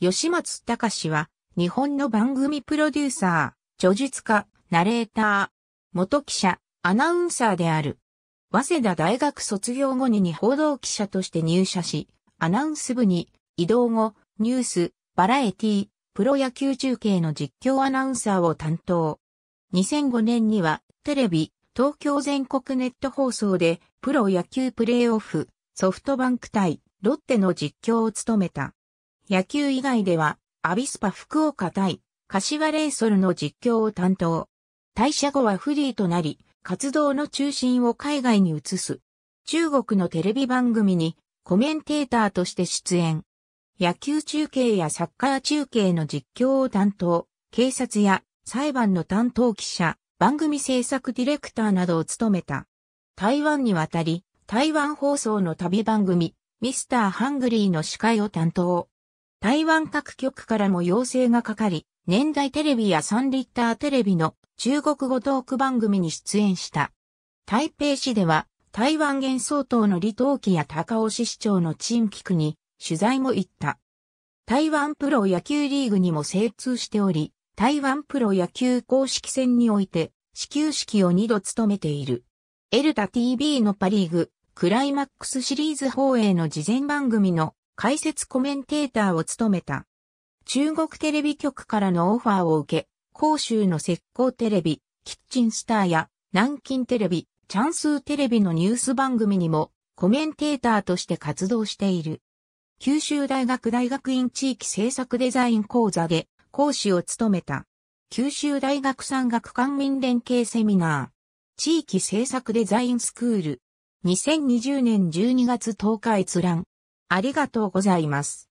吉松隆は、日本の番組プロデューサー、著述家、ナレーター、元記者、アナウンサーである。早稲田大学卒業後に報道記者として入社し、アナウンス部に移動後、ニュース、バラエティ、プロ野球中継の実況アナウンサーを担当。2005年には、テレビ、東京全国ネット放送で、プロ野球プレイオフ、ソフトバンク対、ロッテの実況を務めた。野球以外では、アビスパ福岡対、柏レイソルの実況を担当。退社後はフリーとなり、活動の中心を海外に移す。中国のテレビ番組にコメンテーターとして出演。野球中継やサッカー中継の実況を担当、警察や裁判の担当記者、番組制作ディレクターなどを務めた。台湾に渡り、台湾放送の旅番組、ミスターハングリーの司会を担当。台湾各局からも要請がかかり、年代テレビや3リッターテレビの中国語トーク番組に出演した。台北市では、台湾元総統の李登輝や高尾市市長の陳菊に取材も行った。台湾プロ野球リーグにも精通しており、台湾プロ野球公式戦において、始球式を2度務めている。エルタ TV のパリーグ、クライマックスシリーズ放映の事前番組の解説コメンテーターを務めた。中国テレビ局からのオファーを受け、広州の石膏テレビ、キッチンスターや南京テレビ、チャンスーテレビのニュース番組にもコメンテーターとして活動している。九州大学大学院地域政策デザイン講座で講師を務めた。九州大学産学官民連携セミナー。地域政策デザインスクール。2020年12月10日閲覧。ありがとうございます。